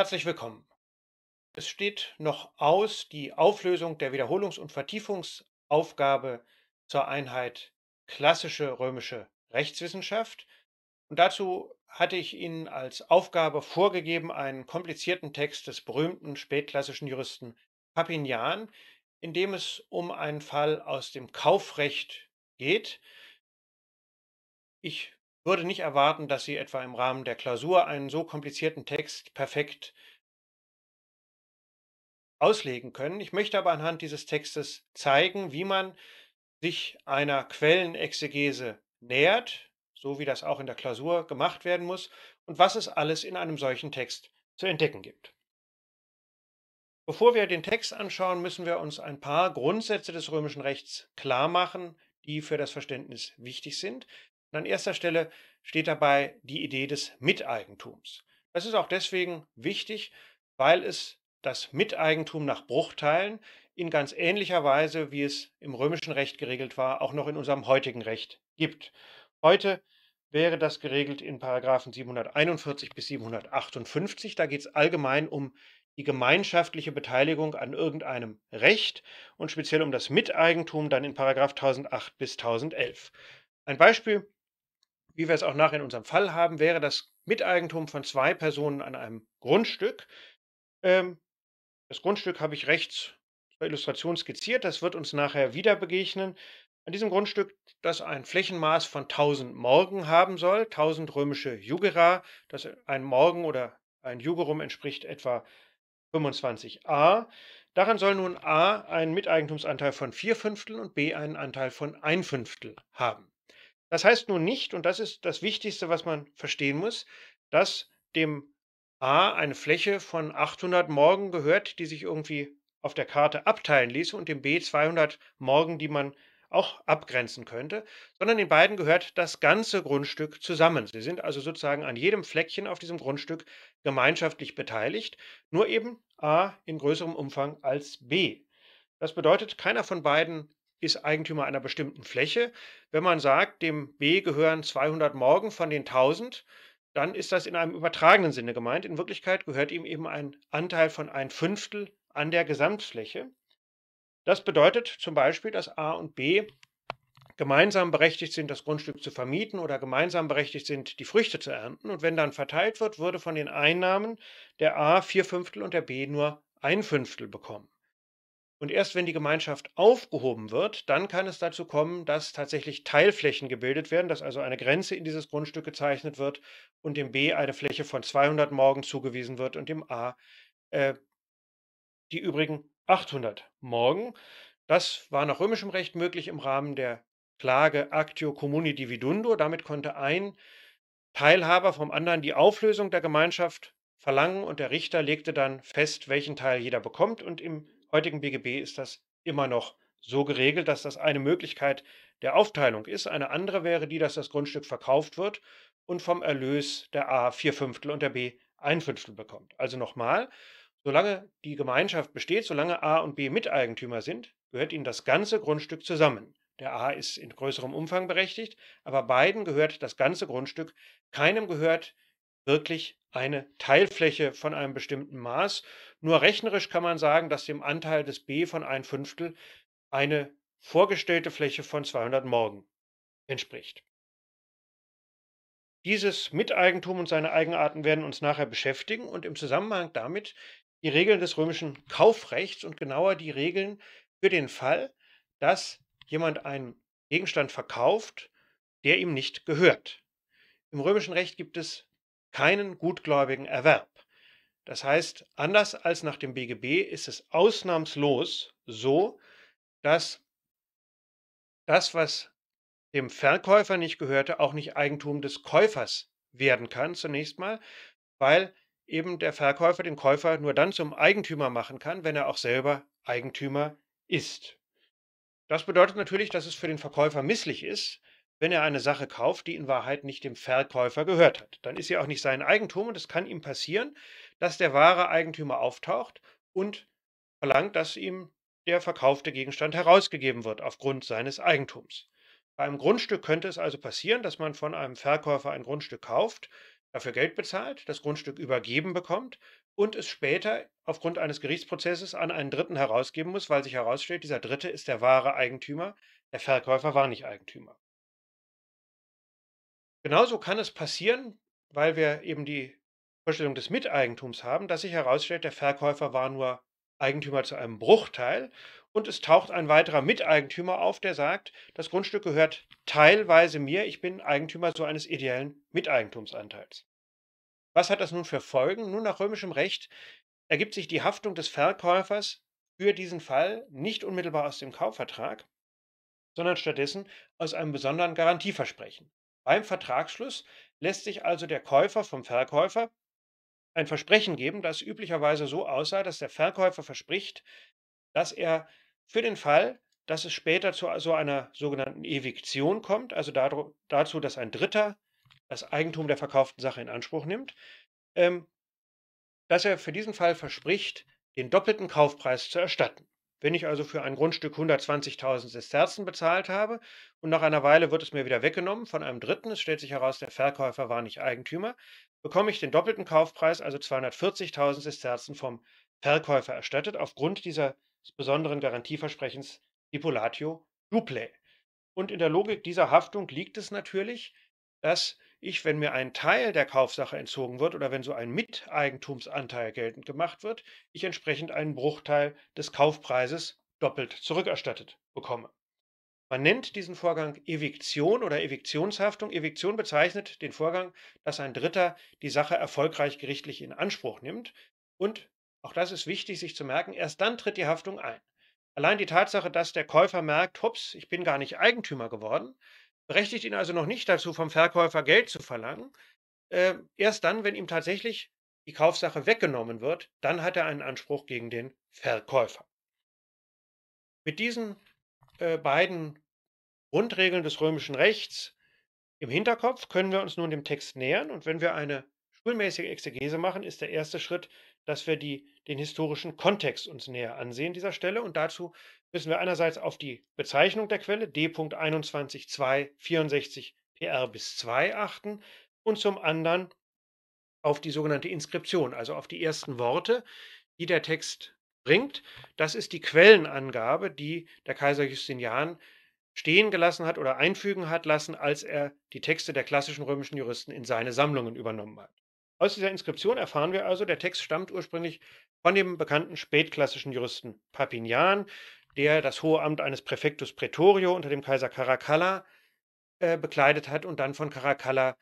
Herzlich willkommen. Es steht noch aus die Auflösung der Wiederholungs- und Vertiefungsaufgabe zur Einheit klassische römische Rechtswissenschaft. Und dazu hatte ich Ihnen als Aufgabe vorgegeben einen komplizierten Text des berühmten spätklassischen Juristen Papinian, in dem es um einen Fall aus dem Kaufrecht geht. Ich würde nicht erwarten, dass Sie etwa im Rahmen der Klausur einen so komplizierten Text perfekt auslegen können. Ich möchte aber anhand dieses Textes zeigen, wie man sich einer Quellenexegese nähert, so wie das auch in der Klausur gemacht werden muss, und was es alles in einem solchen Text zu entdecken gibt. Bevor wir den Text anschauen, müssen wir uns ein paar Grundsätze des römischen Rechts klar machen, die für das Verständnis wichtig sind. Und an erster Stelle steht dabei die Idee des Miteigentums. Das ist auch deswegen wichtig, weil es das Miteigentum nach Bruchteilen in ganz ähnlicher Weise, wie es im römischen Recht geregelt war, auch noch in unserem heutigen Recht gibt. Heute wäre das geregelt in Paragraphen 741 bis 758. Da geht es allgemein um die gemeinschaftliche Beteiligung an irgendeinem Recht und speziell um das Miteigentum dann in Paragraph 1008 bis 1011. Ein Beispiel wie wir es auch nachher in unserem Fall haben, wäre das Miteigentum von zwei Personen an einem Grundstück. Ähm, das Grundstück habe ich rechts zur Illustration skizziert. Das wird uns nachher wieder begegnen. An diesem Grundstück, das ein Flächenmaß von 1000 Morgen haben soll, 1000 römische Jugera, das ein Morgen oder ein Jugerum entspricht etwa 25a. Daran soll nun a einen Miteigentumsanteil von vier Fünftel und b einen Anteil von ein Fünftel haben. Das heißt nun nicht, und das ist das Wichtigste, was man verstehen muss, dass dem A eine Fläche von 800 Morgen gehört, die sich irgendwie auf der Karte abteilen ließe, und dem B 200 Morgen, die man auch abgrenzen könnte, sondern den beiden gehört das ganze Grundstück zusammen. Sie sind also sozusagen an jedem Fleckchen auf diesem Grundstück gemeinschaftlich beteiligt, nur eben A in größerem Umfang als B. Das bedeutet, keiner von beiden ist Eigentümer einer bestimmten Fläche. Wenn man sagt, dem B gehören 200 Morgen von den 1000, dann ist das in einem übertragenen Sinne gemeint. In Wirklichkeit gehört ihm eben ein Anteil von ein Fünftel an der Gesamtfläche. Das bedeutet zum Beispiel, dass A und B gemeinsam berechtigt sind, das Grundstück zu vermieten oder gemeinsam berechtigt sind, die Früchte zu ernten. Und wenn dann verteilt wird, würde von den Einnahmen der A vier Fünftel und der B nur ein Fünftel bekommen. Und erst wenn die Gemeinschaft aufgehoben wird, dann kann es dazu kommen, dass tatsächlich Teilflächen gebildet werden, dass also eine Grenze in dieses Grundstück gezeichnet wird und dem B eine Fläche von 200 Morgen zugewiesen wird und dem A äh, die übrigen 800 Morgen. Das war nach römischem Recht möglich im Rahmen der Klage Actio Communi Dividundo. Damit konnte ein Teilhaber vom anderen die Auflösung der Gemeinschaft verlangen und der Richter legte dann fest, welchen Teil jeder bekommt und im heutigen BGB ist das immer noch so geregelt, dass das eine Möglichkeit der Aufteilung ist. Eine andere wäre die, dass das Grundstück verkauft wird und vom Erlös der A vier Fünftel und der B ein Fünftel bekommt. Also nochmal, solange die Gemeinschaft besteht, solange A und B Miteigentümer sind, gehört ihnen das ganze Grundstück zusammen. Der A ist in größerem Umfang berechtigt, aber beiden gehört das ganze Grundstück. Keinem gehört wirklich eine Teilfläche von einem bestimmten Maß. Nur rechnerisch kann man sagen, dass dem Anteil des b von ein Fünftel eine vorgestellte Fläche von 200 Morgen entspricht. Dieses Miteigentum und seine Eigenarten werden uns nachher beschäftigen und im Zusammenhang damit die Regeln des römischen Kaufrechts und genauer die Regeln für den Fall, dass jemand einen Gegenstand verkauft, der ihm nicht gehört. Im römischen Recht gibt es keinen gutgläubigen Erwerb. Das heißt, anders als nach dem BGB ist es ausnahmslos so, dass das, was dem Verkäufer nicht gehörte, auch nicht Eigentum des Käufers werden kann, zunächst mal, weil eben der Verkäufer den Käufer nur dann zum Eigentümer machen kann, wenn er auch selber Eigentümer ist. Das bedeutet natürlich, dass es für den Verkäufer misslich ist, wenn er eine Sache kauft, die in Wahrheit nicht dem Verkäufer gehört hat. Dann ist sie auch nicht sein Eigentum und es kann ihm passieren, dass der wahre Eigentümer auftaucht und verlangt, dass ihm der verkaufte Gegenstand herausgegeben wird aufgrund seines Eigentums. Bei einem Grundstück könnte es also passieren, dass man von einem Verkäufer ein Grundstück kauft, dafür Geld bezahlt, das Grundstück übergeben bekommt und es später aufgrund eines Gerichtsprozesses an einen Dritten herausgeben muss, weil sich herausstellt, dieser Dritte ist der wahre Eigentümer, der Verkäufer war nicht Eigentümer. Genauso kann es passieren, weil wir eben die Vorstellung des Miteigentums haben, dass sich herausstellt, der Verkäufer war nur Eigentümer zu einem Bruchteil und es taucht ein weiterer Miteigentümer auf, der sagt, das Grundstück gehört teilweise mir, ich bin Eigentümer so eines ideellen Miteigentumsanteils. Was hat das nun für Folgen? Nun nach römischem Recht ergibt sich die Haftung des Verkäufers für diesen Fall nicht unmittelbar aus dem Kaufvertrag, sondern stattdessen aus einem besonderen Garantieversprechen. Beim Vertragsschluss lässt sich also der Käufer vom Verkäufer ein Versprechen geben, das üblicherweise so aussah, dass der Verkäufer verspricht, dass er für den Fall, dass es später zu so einer sogenannten Eviktion kommt, also dazu, dass ein Dritter das Eigentum der verkauften Sache in Anspruch nimmt, ähm, dass er für diesen Fall verspricht, den doppelten Kaufpreis zu erstatten. Wenn ich also für ein Grundstück 120.000 Sesterzen bezahlt habe und nach einer Weile wird es mir wieder weggenommen von einem Dritten, es stellt sich heraus, der Verkäufer war nicht Eigentümer, bekomme ich den doppelten Kaufpreis, also 240.000 Sesterzen vom Verkäufer erstattet, aufgrund dieses besonderen Garantieversprechens Stipulatio Duple. Und in der Logik dieser Haftung liegt es natürlich, dass ich, wenn mir ein Teil der Kaufsache entzogen wird oder wenn so ein Miteigentumsanteil geltend gemacht wird, ich entsprechend einen Bruchteil des Kaufpreises doppelt zurückerstattet bekomme. Man nennt diesen Vorgang Eviktion oder Eviktionshaftung. Eviktion bezeichnet den Vorgang, dass ein Dritter die Sache erfolgreich gerichtlich in Anspruch nimmt. Und auch das ist wichtig, sich zu merken, erst dann tritt die Haftung ein. Allein die Tatsache, dass der Käufer merkt, hups, ich bin gar nicht Eigentümer geworden, berechtigt ihn also noch nicht dazu, vom Verkäufer Geld zu verlangen. Äh, erst dann, wenn ihm tatsächlich die Kaufsache weggenommen wird, dann hat er einen Anspruch gegen den Verkäufer. Mit diesen äh, beiden Grundregeln des römischen Rechts im Hinterkopf können wir uns nun dem Text nähern und wenn wir eine schulmäßige Exegese machen, ist der erste Schritt, dass wir die, den historischen Kontext uns näher ansehen dieser Stelle und dazu müssen wir einerseits auf die Bezeichnung der Quelle D.21264 PR bis 2 achten und zum anderen auf die sogenannte Inskription, also auf die ersten Worte, die der Text bringt. Das ist die Quellenangabe, die der Kaiser Justinian stehen gelassen hat oder einfügen hat lassen, als er die Texte der klassischen römischen Juristen in seine Sammlungen übernommen hat. Aus dieser Inskription erfahren wir also, der Text stammt ursprünglich von dem bekannten spätklassischen Juristen Papinian, der das hohe Amt eines Präfektus Praetorio unter dem Kaiser Caracalla äh, bekleidet hat und dann von Caracalla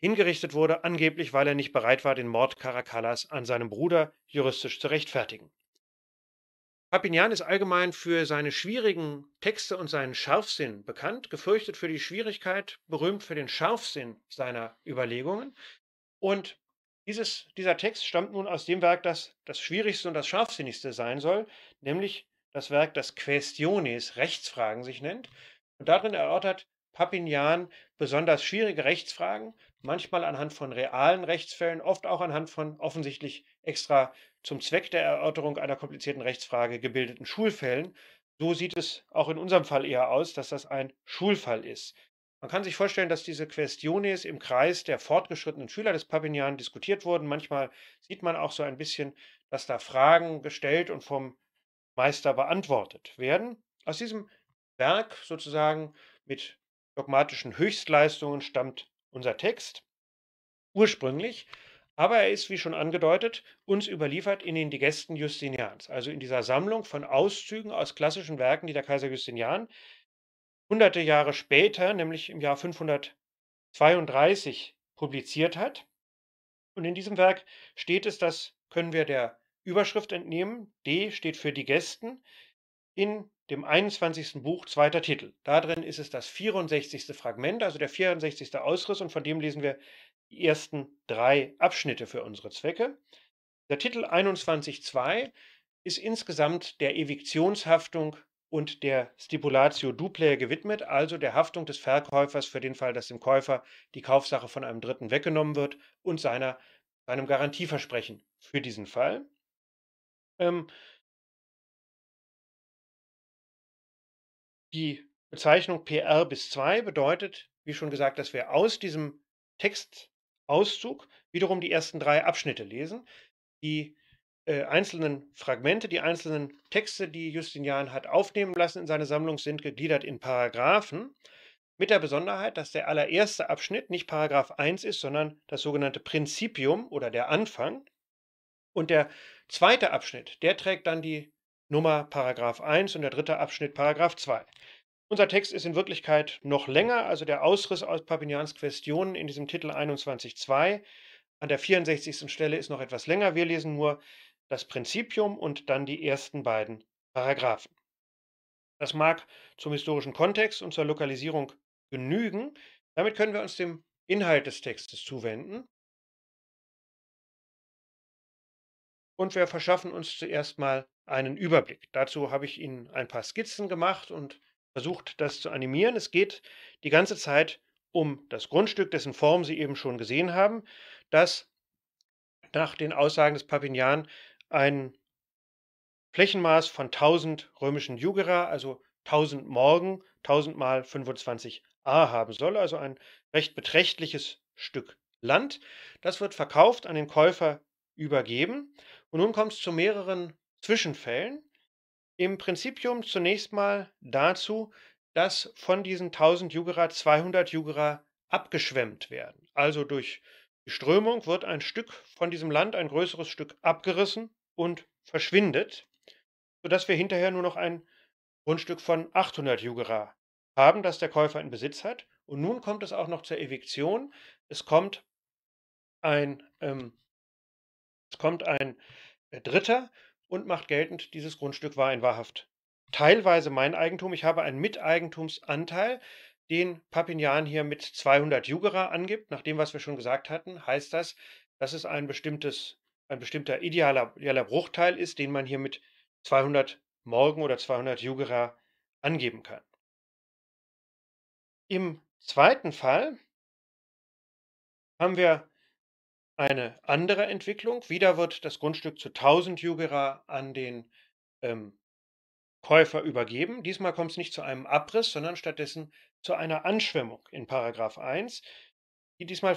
hingerichtet wurde, angeblich weil er nicht bereit war, den Mord Caracallas an seinem Bruder juristisch zu rechtfertigen. Papinian ist allgemein für seine schwierigen Texte und seinen Scharfsinn bekannt, gefürchtet für die Schwierigkeit, berühmt für den Scharfsinn seiner Überlegungen. Und dieses, dieser Text stammt nun aus dem Werk, das das Schwierigste und das Scharfsinnigste sein soll, nämlich das Werk, das Questiones, Rechtsfragen sich nennt. Und darin erörtert Papinian besonders schwierige Rechtsfragen, manchmal anhand von realen Rechtsfällen, oft auch anhand von offensichtlich extra zum Zweck der Erörterung einer komplizierten Rechtsfrage gebildeten Schulfällen. So sieht es auch in unserem Fall eher aus, dass das ein Schulfall ist. Man kann sich vorstellen, dass diese Questiones im Kreis der fortgeschrittenen Schüler des Papinian diskutiert wurden. Manchmal sieht man auch so ein bisschen, dass da Fragen gestellt und vom Meister beantwortet werden. Aus diesem Werk sozusagen mit dogmatischen Höchstleistungen stammt unser Text ursprünglich, aber er ist, wie schon angedeutet, uns überliefert in den Digesten Justinians, also in dieser Sammlung von Auszügen aus klassischen Werken, die der Kaiser Justinian hunderte Jahre später, nämlich im Jahr 532, publiziert hat. Und in diesem Werk steht es, das können wir der Überschrift entnehmen. D steht für die Gästen in dem 21. Buch, zweiter Titel. Darin ist es das 64. Fragment, also der 64. Ausriss, und von dem lesen wir die ersten drei Abschnitte für unsere Zwecke. Der Titel 21.2 ist insgesamt der Eviktionshaftung und der Stipulatio Duplae gewidmet, also der Haftung des Verkäufers für den Fall, dass dem Käufer die Kaufsache von einem Dritten weggenommen wird und seiner, seinem Garantieversprechen für diesen Fall. Ähm, die Bezeichnung PR bis 2 bedeutet, wie schon gesagt, dass wir aus diesem Textauszug wiederum die ersten drei Abschnitte lesen. Die äh, einzelnen Fragmente, die einzelnen Texte, die Justinian hat aufnehmen lassen in seine Sammlung, sind gegliedert in Paragraphen. Mit der Besonderheit, dass der allererste Abschnitt nicht Paragraph 1 ist, sondern das sogenannte Principium oder der Anfang. Und der zweite Abschnitt, der trägt dann die Nummer Paragraph 1 und der dritte Abschnitt Paragraph 2. Unser Text ist in Wirklichkeit noch länger, also der Ausriss aus Papinians Questionen in diesem Titel 21.2 an der 64. Stelle ist noch etwas länger. Wir lesen nur das Prinzipium und dann die ersten beiden Paragraphen. Das mag zum historischen Kontext und zur Lokalisierung genügen. Damit können wir uns dem Inhalt des Textes zuwenden. und wir verschaffen uns zuerst mal einen Überblick. Dazu habe ich Ihnen ein paar Skizzen gemacht und versucht, das zu animieren. Es geht die ganze Zeit um das Grundstück, dessen Form Sie eben schon gesehen haben, das nach den Aussagen des Papinian ein Flächenmaß von 1000 römischen Jugera, also 1000 Morgen, 1000 mal 25a haben soll, also ein recht beträchtliches Stück Land. Das wird verkauft, an den Käufer übergeben und nun kommt es zu mehreren Zwischenfällen. Im Prinzipium zunächst mal dazu, dass von diesen 1000 Jugera 200 Jugera abgeschwemmt werden. Also durch die Strömung wird ein Stück von diesem Land, ein größeres Stück abgerissen und verschwindet, sodass wir hinterher nur noch ein Grundstück von 800 Jugera haben, das der Käufer in Besitz hat. Und nun kommt es auch noch zur Eviktion. Es kommt ein ähm, es kommt ein äh, Dritter und macht geltend, dieses Grundstück war in Wahrhaft teilweise mein Eigentum. Ich habe einen Miteigentumsanteil, den Papinian hier mit 200 Jugera angibt. Nach dem, was wir schon gesagt hatten, heißt das, dass es ein, bestimmtes, ein bestimmter idealer, idealer Bruchteil ist, den man hier mit 200 Morgen oder 200 Jugera angeben kann. Im zweiten Fall haben wir eine andere Entwicklung. Wieder wird das Grundstück zu 1000 Jugera an den ähm, Käufer übergeben. Diesmal kommt es nicht zu einem Abriss, sondern stattdessen zu einer Anschwemmung in Paragraph 1. Diesmal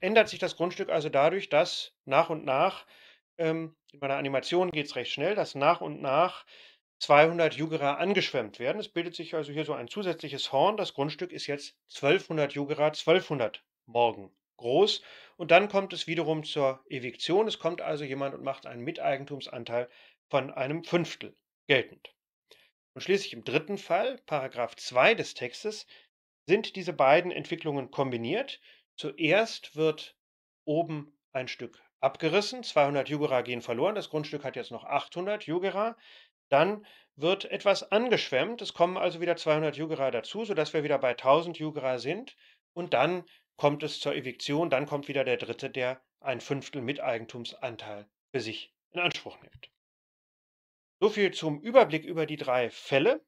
ändert sich das Grundstück also dadurch, dass nach und nach, ähm, in meiner Animation geht es recht schnell, dass nach und nach 200 Jugera angeschwemmt werden. Es bildet sich also hier so ein zusätzliches Horn. Das Grundstück ist jetzt 1200 Jugera, 1200 morgen groß. Und dann kommt es wiederum zur Eviktion. Es kommt also jemand und macht einen Miteigentumsanteil von einem Fünftel geltend. Und schließlich im dritten Fall, Paragraph 2 des Textes, sind diese beiden Entwicklungen kombiniert. Zuerst wird oben ein Stück abgerissen, 200 Jugera gehen verloren, das Grundstück hat jetzt noch 800 Jugera. Dann wird etwas angeschwemmt, es kommen also wieder 200 Jugera dazu, sodass wir wieder bei 1000 Jugera sind. Und dann kommt es zur Eviktion, dann kommt wieder der Dritte, der ein Fünftel Miteigentumsanteil für sich in Anspruch nimmt. So viel zum Überblick über die drei Fälle.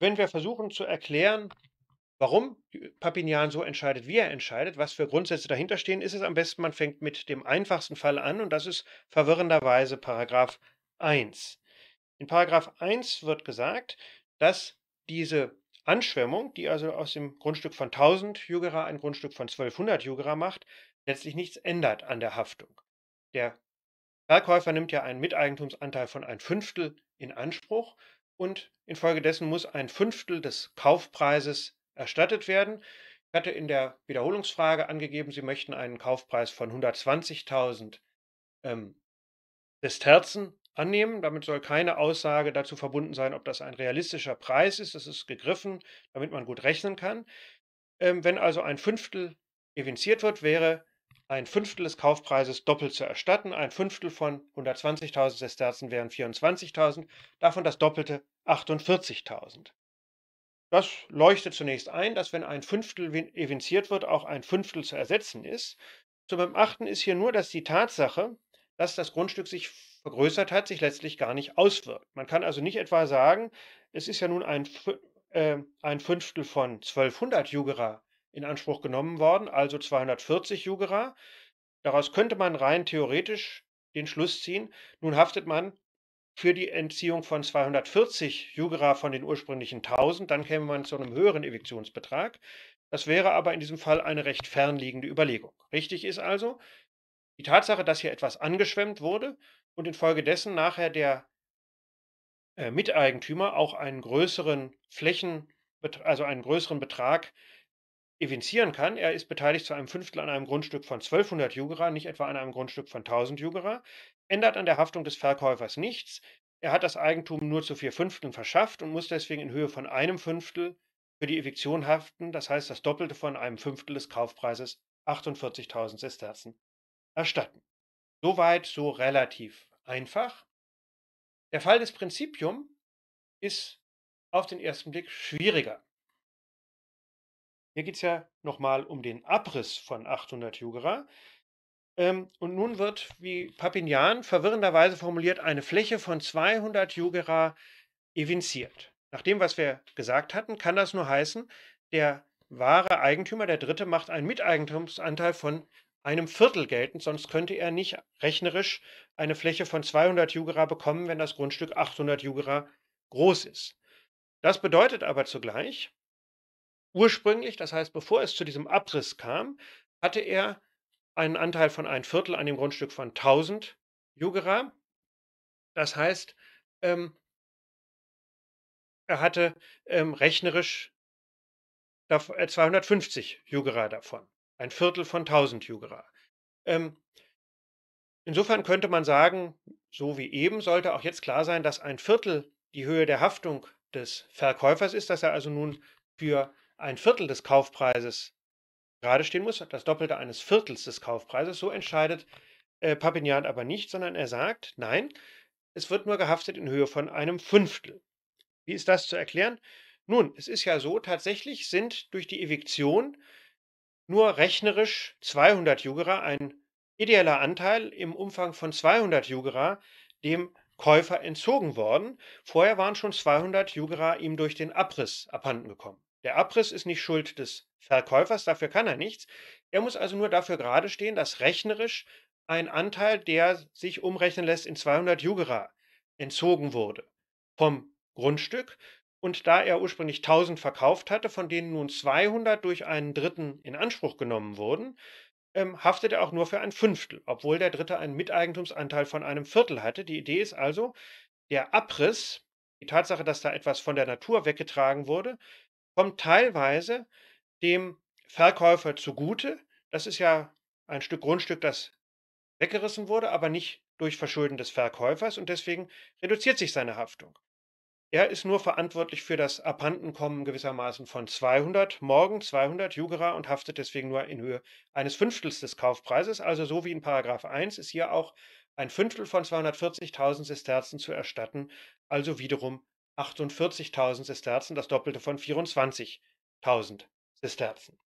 Wenn wir versuchen zu erklären, warum Papinian so entscheidet, wie er entscheidet, was für Grundsätze dahinter stehen, ist es am besten, man fängt mit dem einfachsten Fall an und das ist verwirrenderweise Paragraph 1. In Paragraph 1 wird gesagt, dass diese Anschwemmung, die also aus dem Grundstück von 1000 Jugera ein Grundstück von 1200 Jugera macht, letztlich nichts ändert an der Haftung. Der Verkäufer nimmt ja einen Miteigentumsanteil von ein Fünftel in Anspruch und infolgedessen muss ein Fünftel des Kaufpreises erstattet werden. Ich hatte in der Wiederholungsfrage angegeben, Sie möchten einen Kaufpreis von 120.000 ähm, Sesterzen annehmen. Damit soll keine Aussage dazu verbunden sein, ob das ein realistischer Preis ist. Das ist gegriffen, damit man gut rechnen kann. Ähm, wenn also ein Fünftel evinziert wird, wäre ein Fünftel des Kaufpreises doppelt zu erstatten. Ein Fünftel von 120.000 Sesterzen wären 24.000, davon das Doppelte 48.000. Das leuchtet zunächst ein, dass wenn ein Fünftel evinziert wird, auch ein Fünftel zu ersetzen ist. Zu beachten ist hier nur, dass die Tatsache, dass das Grundstück sich vergrößert hat, sich letztlich gar nicht auswirkt. Man kann also nicht etwa sagen, es ist ja nun ein, äh, ein Fünftel von 1200 Jugera in Anspruch genommen worden, also 240 Jugera. Daraus könnte man rein theoretisch den Schluss ziehen, nun haftet man für die Entziehung von 240 Jugera von den ursprünglichen 1000, dann käme man zu einem höheren Eviktionsbetrag. Das wäre aber in diesem Fall eine recht fernliegende Überlegung. Richtig ist also, die Tatsache, dass hier etwas angeschwemmt wurde, und infolgedessen nachher der äh, Miteigentümer auch einen größeren Flächen, also einen größeren Betrag evinzieren kann. Er ist beteiligt zu einem Fünftel an einem Grundstück von 1200 Jugera, nicht etwa an einem Grundstück von 1000 Jugera, ändert an der Haftung des Verkäufers nichts. Er hat das Eigentum nur zu vier Fünfteln verschafft und muss deswegen in Höhe von einem Fünftel für die Eviktion haften, das heißt das Doppelte von einem Fünftel des Kaufpreises, 48.000 Sesterzen, erstatten. Soweit so relativ einfach. Der Fall des Prinzipium ist auf den ersten Blick schwieriger. Hier geht es ja nochmal um den Abriss von 800 Jugera. Ähm, und nun wird, wie Papinian verwirrenderweise formuliert, eine Fläche von 200 Jugera evinziert. Nach dem, was wir gesagt hatten, kann das nur heißen, der wahre Eigentümer, der Dritte, macht einen Miteigentumsanteil von einem Viertel geltend, sonst könnte er nicht rechnerisch eine Fläche von 200 Jugera bekommen, wenn das Grundstück 800 Jugera groß ist. Das bedeutet aber zugleich, ursprünglich, das heißt, bevor es zu diesem Abriss kam, hatte er einen Anteil von ein Viertel an dem Grundstück von 1000 Jugera. Das heißt, ähm, er hatte ähm, rechnerisch 250 äh, Jugera davon ein Viertel von 1000 Jugera. Ähm, insofern könnte man sagen, so wie eben sollte auch jetzt klar sein, dass ein Viertel die Höhe der Haftung des Verkäufers ist, dass er also nun für ein Viertel des Kaufpreises gerade stehen muss, das Doppelte eines Viertels des Kaufpreises. So entscheidet äh, Papinian aber nicht, sondern er sagt, nein, es wird nur gehaftet in Höhe von einem Fünftel. Wie ist das zu erklären? Nun, es ist ja so, tatsächlich sind durch die Eviktion nur rechnerisch 200 Jugera, ein ideeller Anteil im Umfang von 200 Jugera, dem Käufer entzogen worden. Vorher waren schon 200 Jugera ihm durch den Abriss abhanden gekommen. Der Abriss ist nicht Schuld des Verkäufers, dafür kann er nichts. Er muss also nur dafür gerade stehen, dass rechnerisch ein Anteil, der sich umrechnen lässt in 200 Jugera, entzogen wurde vom Grundstück und da er ursprünglich 1000 verkauft hatte, von denen nun 200 durch einen Dritten in Anspruch genommen wurden, ähm, haftet er auch nur für ein Fünftel, obwohl der Dritte einen Miteigentumsanteil von einem Viertel hatte. Die Idee ist also, der Abriss, die Tatsache, dass da etwas von der Natur weggetragen wurde, kommt teilweise dem Verkäufer zugute. Das ist ja ein Stück Grundstück, das weggerissen wurde, aber nicht durch Verschulden des Verkäufers und deswegen reduziert sich seine Haftung. Er ist nur verantwortlich für das Abhandenkommen gewissermaßen von 200, morgen 200 Jugera und haftet deswegen nur in Höhe eines Fünftels des Kaufpreises. Also so wie in Paragraph 1 ist hier auch ein Fünftel von 240.000 Sesterzen zu erstatten, also wiederum 48.000 Sesterzen, das Doppelte von 24.000 Sesterzen.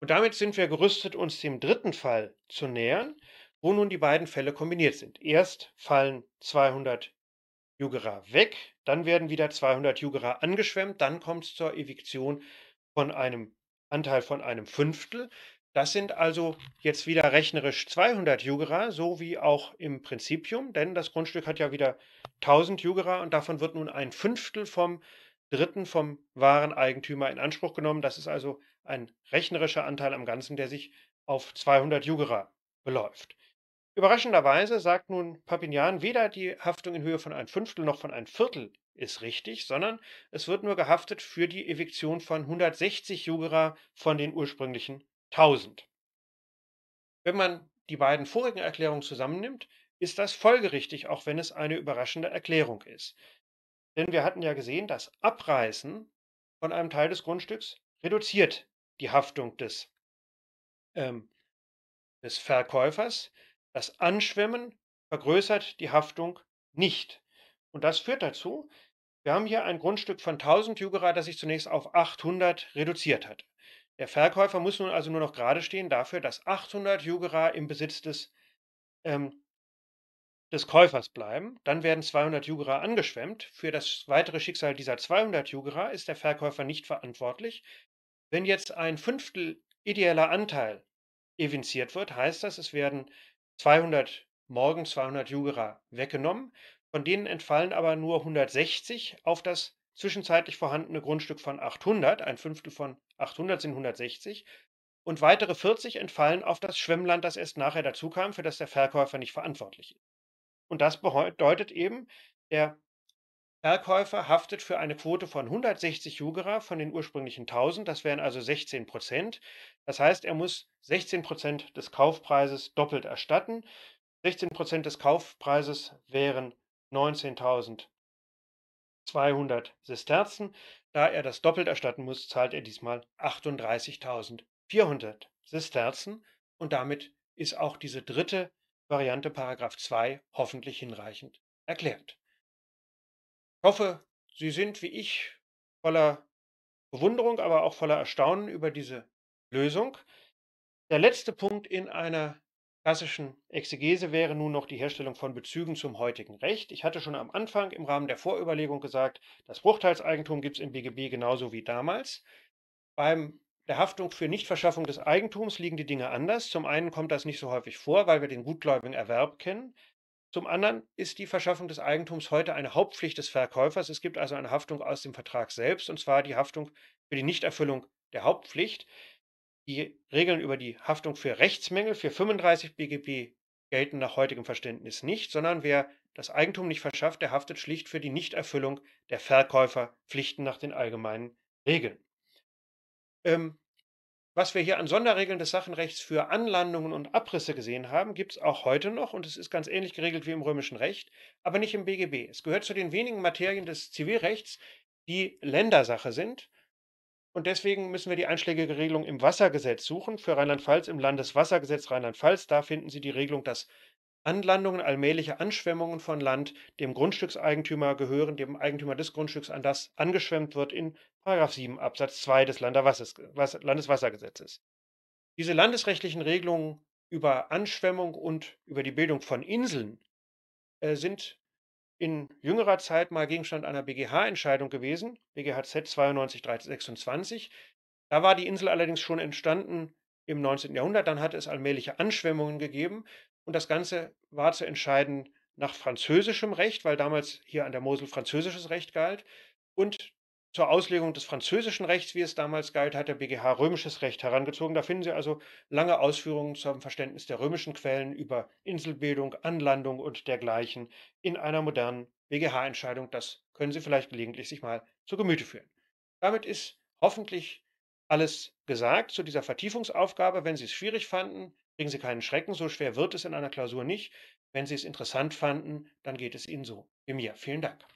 Und damit sind wir gerüstet, uns dem dritten Fall zu nähern, wo nun die beiden Fälle kombiniert sind. Erst fallen 200 Jugerer weg, dann werden wieder 200 Jugerer angeschwemmt, dann kommt es zur Eviktion von einem Anteil von einem Fünftel. Das sind also jetzt wieder rechnerisch 200 Jugerer, so wie auch im Prinzipium, denn das Grundstück hat ja wieder 1000 Jugerer und davon wird nun ein Fünftel vom dritten, vom wahren Eigentümer in Anspruch genommen. Das ist also ein rechnerischer Anteil am Ganzen, der sich auf 200 Jugerer beläuft. Überraschenderweise sagt nun Papinian, weder die Haftung in Höhe von ein Fünftel noch von ein Viertel ist richtig, sondern es wird nur gehaftet für die Eviktion von 160 Jugera von den ursprünglichen 1000. Wenn man die beiden vorigen Erklärungen zusammennimmt, ist das folgerichtig, auch wenn es eine überraschende Erklärung ist. Denn wir hatten ja gesehen, das Abreißen von einem Teil des Grundstücks reduziert die Haftung des, ähm, des Verkäufers. Das Anschwemmen vergrößert die Haftung nicht. Und das führt dazu, wir haben hier ein Grundstück von 1000 Jugera, das sich zunächst auf 800 reduziert hat. Der Verkäufer muss nun also nur noch gerade stehen dafür, dass 800 Jugera im Besitz des, ähm, des Käufers bleiben. Dann werden 200 Jugera angeschwemmt. Für das weitere Schicksal dieser 200 Jugera ist der Verkäufer nicht verantwortlich. Wenn jetzt ein Fünftel ideeller Anteil evinziert wird, heißt das, es werden 200 morgen 200 Jura weggenommen. Von denen entfallen aber nur 160 auf das zwischenzeitlich vorhandene Grundstück von 800. Ein Fünftel von 800 sind 160. Und weitere 40 entfallen auf das Schwemmland, das erst nachher dazukam, für das der Verkäufer nicht verantwortlich ist. Und das bedeutet eben, der Verkäufer haftet für eine Quote von 160 Jugera von den ursprünglichen 1000, das wären also 16 Prozent. Das heißt, er muss 16 Prozent des Kaufpreises doppelt erstatten. 16 Prozent des Kaufpreises wären 19.200 Sesterzen. Da er das doppelt erstatten muss, zahlt er diesmal 38.400 Sesterzen und damit ist auch diese dritte Variante Paragraph 2 hoffentlich hinreichend erklärt. Ich hoffe, Sie sind wie ich voller Bewunderung, aber auch voller Erstaunen über diese Lösung. Der letzte Punkt in einer klassischen Exegese wäre nun noch die Herstellung von Bezügen zum heutigen Recht. Ich hatte schon am Anfang im Rahmen der Vorüberlegung gesagt, das Bruchteilseigentum gibt es im BGB genauso wie damals. Beim der Haftung für Nichtverschaffung des Eigentums liegen die Dinge anders. Zum einen kommt das nicht so häufig vor, weil wir den gutgläubigen Erwerb kennen. Zum anderen ist die Verschaffung des Eigentums heute eine Hauptpflicht des Verkäufers. Es gibt also eine Haftung aus dem Vertrag selbst, und zwar die Haftung für die Nichterfüllung der Hauptpflicht. Die Regeln über die Haftung für Rechtsmängel für 35 BGB gelten nach heutigem Verständnis nicht, sondern wer das Eigentum nicht verschafft, der haftet schlicht für die Nichterfüllung der Verkäuferpflichten nach den allgemeinen Regeln. Ähm, was wir hier an Sonderregeln des Sachenrechts für Anlandungen und Abrisse gesehen haben, gibt es auch heute noch und es ist ganz ähnlich geregelt wie im römischen Recht, aber nicht im BGB. Es gehört zu den wenigen Materien des Zivilrechts, die Ländersache sind. Und deswegen müssen wir die einschlägige Regelung im Wassergesetz suchen. Für Rheinland-Pfalz im Landeswassergesetz Rheinland-Pfalz, da finden Sie die Regelung, dass Anlandungen, allmähliche Anschwemmungen von Land, dem Grundstückseigentümer gehören, dem Eigentümer des Grundstücks, an das angeschwemmt wird, in 7 Absatz 2 des Landeswassergesetzes. Diese landesrechtlichen Regelungen über Anschwemmung und über die Bildung von Inseln äh, sind in jüngerer Zeit mal Gegenstand einer BGH-Entscheidung gewesen, BGHZ 92 326. Da war die Insel allerdings schon entstanden im 19. Jahrhundert, dann hat es allmähliche Anschwemmungen gegeben und das Ganze war zu entscheiden nach französischem Recht, weil damals hier an der Mosel französisches Recht galt, und zur Auslegung des französischen Rechts, wie es damals galt, hat der BGH römisches Recht herangezogen. Da finden Sie also lange Ausführungen zum Verständnis der römischen Quellen über Inselbildung, Anlandung und dergleichen in einer modernen BGH-Entscheidung. Das können Sie vielleicht gelegentlich sich mal zu Gemüte führen. Damit ist hoffentlich alles gesagt zu dieser Vertiefungsaufgabe. Wenn Sie es schwierig fanden, kriegen Sie keinen Schrecken, so schwer wird es in einer Klausur nicht. Wenn Sie es interessant fanden, dann geht es Ihnen so. Wie mir. Vielen Dank.